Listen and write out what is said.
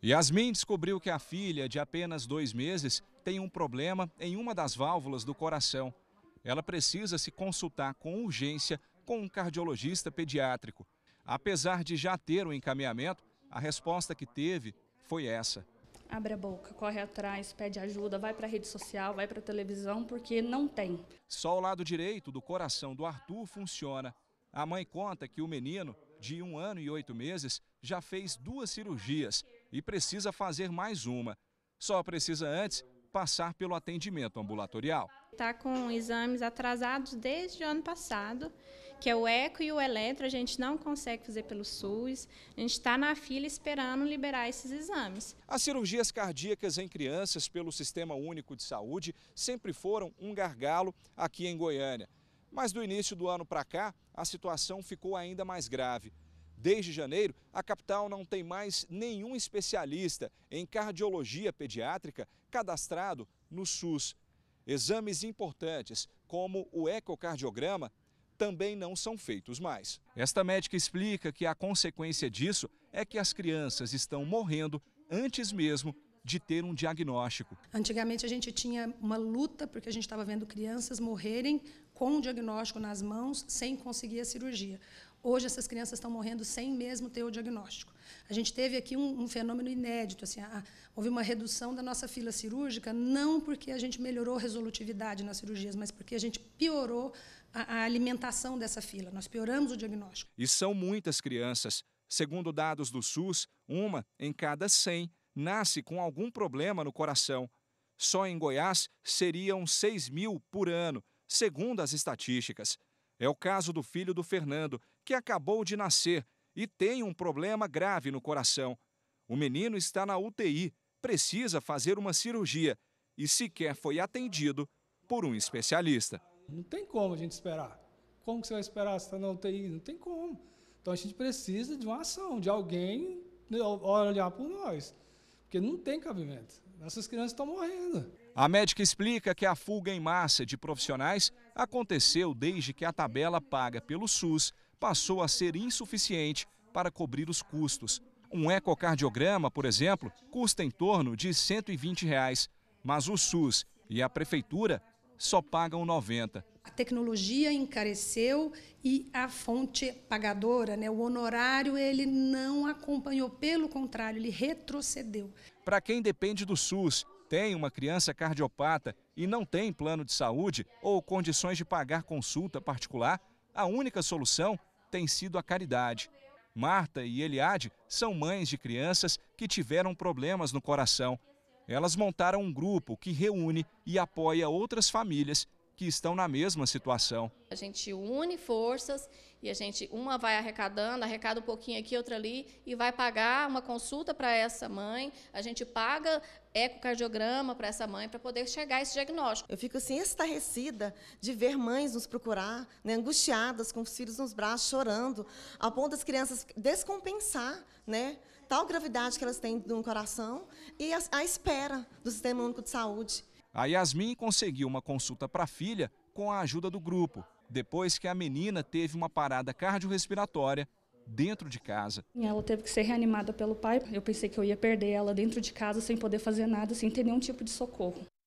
Yasmin descobriu que a filha, de apenas dois meses, tem um problema em uma das válvulas do coração. Ela precisa se consultar com urgência com um cardiologista pediátrico. Apesar de já ter o um encaminhamento, a resposta que teve foi essa. Abre a boca, corre atrás, pede ajuda, vai para a rede social, vai para a televisão, porque não tem. Só o lado direito do coração do Arthur funciona. A mãe conta que o menino, de um ano e oito meses, já fez duas cirurgias e precisa fazer mais uma. Só precisa antes passar pelo atendimento ambulatorial. Está com exames atrasados desde o ano passado, que é o eco e o eletro, a gente não consegue fazer pelo SUS, a gente está na fila esperando liberar esses exames. As cirurgias cardíacas em crianças pelo Sistema Único de Saúde sempre foram um gargalo aqui em Goiânia. Mas do início do ano para cá, a situação ficou ainda mais grave. Desde janeiro, a capital não tem mais nenhum especialista em cardiologia pediátrica cadastrado no SUS. Exames importantes, como o ecocardiograma, também não são feitos mais. Esta médica explica que a consequência disso é que as crianças estão morrendo antes mesmo de ter um diagnóstico. Antigamente a gente tinha uma luta porque a gente estava vendo crianças morrerem com o diagnóstico nas mãos sem conseguir a cirurgia. Hoje essas crianças estão morrendo sem mesmo ter o diagnóstico. A gente teve aqui um, um fenômeno inédito, assim, a, houve uma redução da nossa fila cirúrgica, não porque a gente melhorou a resolutividade nas cirurgias, mas porque a gente piorou a, a alimentação dessa fila. Nós pioramos o diagnóstico. E são muitas crianças. Segundo dados do SUS, uma em cada 100 nasce com algum problema no coração. Só em Goiás seriam 6 mil por ano, segundo as estatísticas. É o caso do filho do Fernando, que acabou de nascer e tem um problema grave no coração. O menino está na UTI, precisa fazer uma cirurgia e sequer foi atendido por um especialista. Não tem como a gente esperar. Como que você vai esperar se está na UTI? Não tem como. Então a gente precisa de uma ação, de alguém né, olhar por nós porque não tem cabimento. Nossas crianças estão morrendo. A médica explica que a fuga em massa de profissionais aconteceu desde que a tabela paga pelo SUS passou a ser insuficiente para cobrir os custos. Um ecocardiograma, por exemplo, custa em torno de R$ 120, reais, mas o SUS e a prefeitura só pagam 90 a tecnologia encareceu e a fonte pagadora, né, o honorário, ele não acompanhou, pelo contrário, ele retrocedeu. Para quem depende do SUS, tem uma criança cardiopata e não tem plano de saúde ou condições de pagar consulta particular, a única solução tem sido a caridade. Marta e Eliade são mães de crianças que tiveram problemas no coração. Elas montaram um grupo que reúne e apoia outras famílias que estão na mesma situação. A gente une forças e a gente uma vai arrecadando, arrecada um pouquinho aqui, outra ali e vai pagar uma consulta para essa mãe, a gente paga ecocardiograma para essa mãe para poder chegar a esse diagnóstico. Eu fico assim estarrecida de ver mães nos procurar, né, angustiadas com os filhos nos braços chorando, ao ponto das crianças descompensar, né? Tal gravidade que elas têm no coração e a, a espera do Sistema Único de Saúde. A Yasmin conseguiu uma consulta para a filha com a ajuda do grupo, depois que a menina teve uma parada cardiorrespiratória dentro de casa. Ela teve que ser reanimada pelo pai. Eu pensei que eu ia perder ela dentro de casa sem poder fazer nada, sem ter nenhum tipo de socorro.